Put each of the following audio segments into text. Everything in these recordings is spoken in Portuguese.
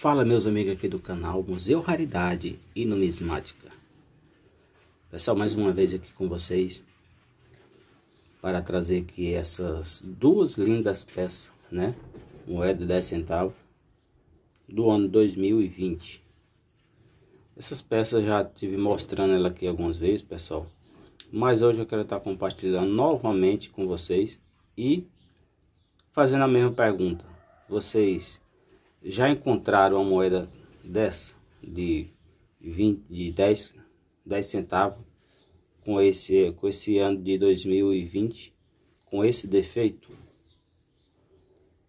Fala meus amigos aqui do canal Museu Raridade e Numismática Pessoal, é mais uma vez aqui com vocês Para trazer aqui essas duas lindas peças, né? Moeda de 10 centavos Do ano 2020 Essas peças já tive mostrando ela aqui algumas vezes, pessoal Mas hoje eu quero estar compartilhando novamente com vocês E fazendo a mesma pergunta Vocês já encontraram uma moeda dessa de 20, de 10, 10 centavos com esse, com esse ano de 2020 com esse defeito?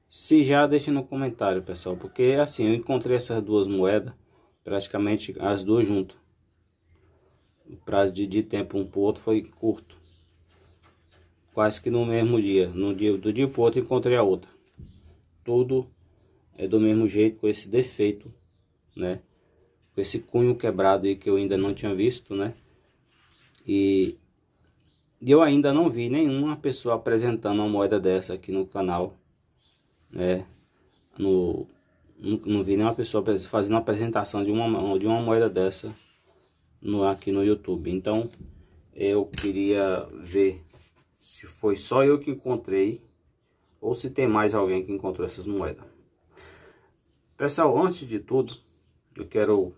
Se já, deixe no comentário, pessoal, porque assim, eu encontrei essas duas moedas, praticamente as duas juntas. O prazo de, de tempo um para o outro foi curto. Quase que no mesmo dia, no dia do dia para o outro encontrei a outra. Tudo é do mesmo jeito com esse defeito, né? Com esse cunho quebrado aí que eu ainda não tinha visto, né? E eu ainda não vi nenhuma pessoa apresentando uma moeda dessa aqui no canal, né? No, não, não vi nenhuma pessoa fazendo apresentação de uma, de uma moeda dessa no, aqui no YouTube. Então, eu queria ver se foi só eu que encontrei ou se tem mais alguém que encontrou essas moedas. Pessoal, antes de tudo, eu quero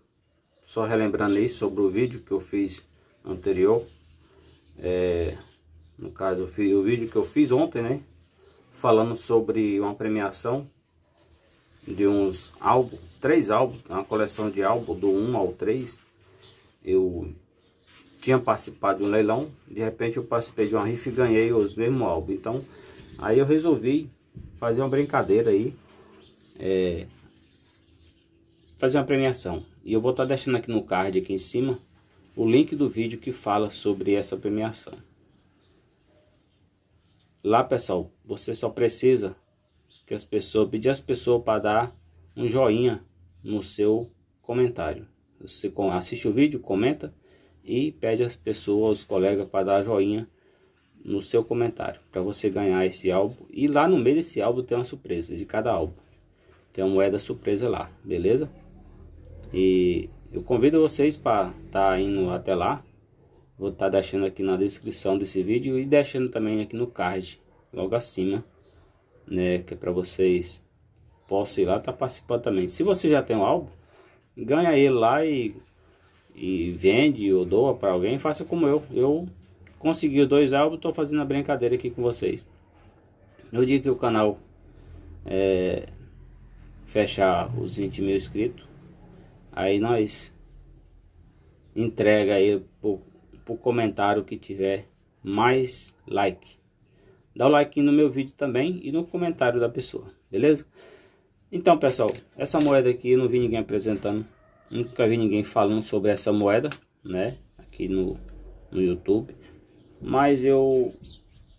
só relembrando aí sobre o vídeo que eu fiz anterior. É, no caso, eu fiz, o vídeo que eu fiz ontem, né? Falando sobre uma premiação de uns álbuns, três álbuns, é uma coleção de álbuns do 1 ao 3. Eu tinha participado de um leilão, de repente eu participei de uma rifa e ganhei os mesmos álbuns. Então, aí eu resolvi fazer uma brincadeira aí. É, fazer uma premiação. E eu vou estar tá deixando aqui no card, aqui em cima, o link do vídeo que fala sobre essa premiação. Lá, pessoal, você só precisa que as pessoas, pedir as pessoas para dar um joinha no seu comentário. Você assiste o vídeo, comenta e pede as pessoas, os colegas para dar joinha no seu comentário para você ganhar esse álbum. E lá no meio desse álbum tem uma surpresa de cada álbum. Tem uma moeda surpresa lá, beleza? E eu convido vocês para estar tá indo até lá. Vou estar tá deixando aqui na descrição desse vídeo e deixando também aqui no card, logo acima, né? Que é para vocês possam ir lá estar tá participando também. Se você já tem um álbum, ganha ele lá e, e vende ou doa para alguém. Faça como eu. Eu consegui dois álbuns, estou fazendo a brincadeira aqui com vocês. No dia que o canal é, fechar os 20 mil inscritos, Aí nós entrega aí por comentário que tiver mais like. Dá o like no meu vídeo também e no comentário da pessoa, beleza? Então, pessoal, essa moeda aqui eu não vi ninguém apresentando. Nunca vi ninguém falando sobre essa moeda, né? Aqui no, no YouTube. Mas eu,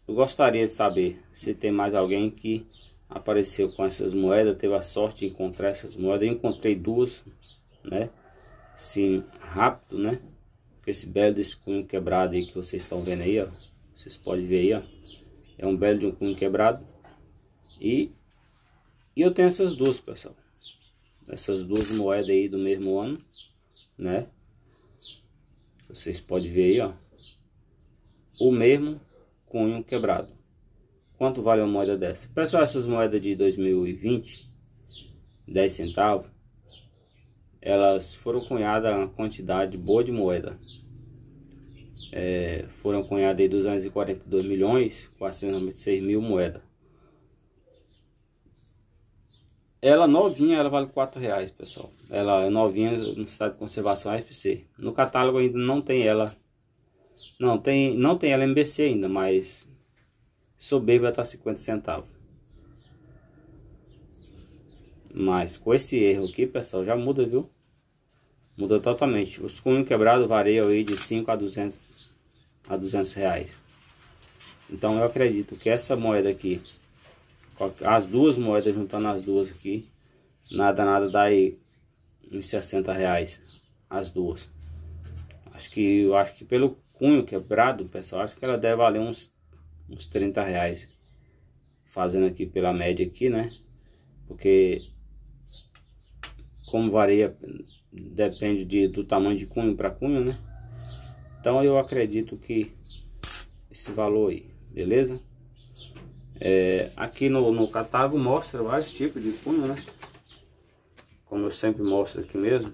eu gostaria de saber se tem mais alguém que apareceu com essas moedas, teve a sorte de encontrar essas moedas. Eu encontrei duas, né? Assim, rápido, né? Esse belo desse cunho quebrado aí que vocês estão vendo aí, ó. Vocês podem ver aí, ó. É um belo de um cunho quebrado. E, e eu tenho essas duas, pessoal. Essas duas moedas aí do mesmo ano, né? Vocês podem ver aí, ó. O mesmo cunho quebrado. Quanto vale uma moeda dessa? Pessoal, essas moedas de 2020, 10 centavos, elas foram cunhadas uma quantidade boa de moeda. É, foram cunhadas aí 242 milhões 496 mil moedas. Ela novinha, ela vale 4 reais, pessoal. Ela é novinha no estado de conservação AFC. No catálogo ainda não tem ela. Não tem, não tem ela MBC ainda, mas soberba tá 50 centavos. Mas com esse erro aqui, pessoal, já muda, viu? Muda totalmente. Os cunhos quebrados variam aí de 5 a 200, a 200 reais. Então eu acredito que essa moeda aqui, as duas moedas, juntando as duas aqui, nada, nada dá aí uns 60 reais. As duas. Acho que, eu acho que pelo cunho quebrado, pessoal, acho que ela deve valer uns, uns 30 reais. Fazendo aqui pela média aqui, né? Porque como varia, depende de, do tamanho de cunho para cunho, né? Então eu acredito que esse valor aí, beleza? É, aqui no, no catálogo mostra vários tipos de cunho, né? Como eu sempre mostro aqui mesmo.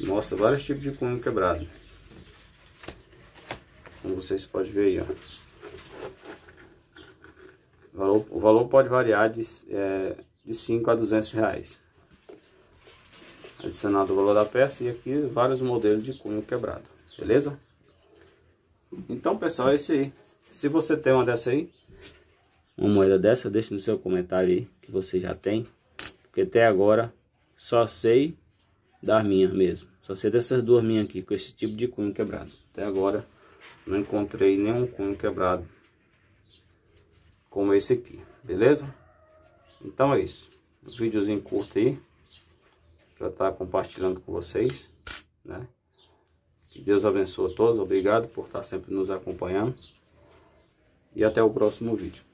Mostra vários tipos de cunho quebrado. Como vocês podem ver aí, ó. O valor, pode variar de, é, de 5 a 200 reais adicionado o valor da peça e aqui vários modelos de cunho quebrado, beleza? Então, pessoal, é isso aí. Se você tem uma dessa aí, uma moeda dessa, deixe no seu comentário aí que você já tem. Porque até agora só sei das minhas mesmo. Só sei dessas duas minhas aqui, com esse tipo de cunho quebrado. Até agora não encontrei nenhum cunho quebrado como esse aqui, beleza? Então é isso. Um videozinho curto aí já estar tá compartilhando com vocês, né? Que Deus abençoe a todos, obrigado por estar sempre nos acompanhando e até o próximo vídeo.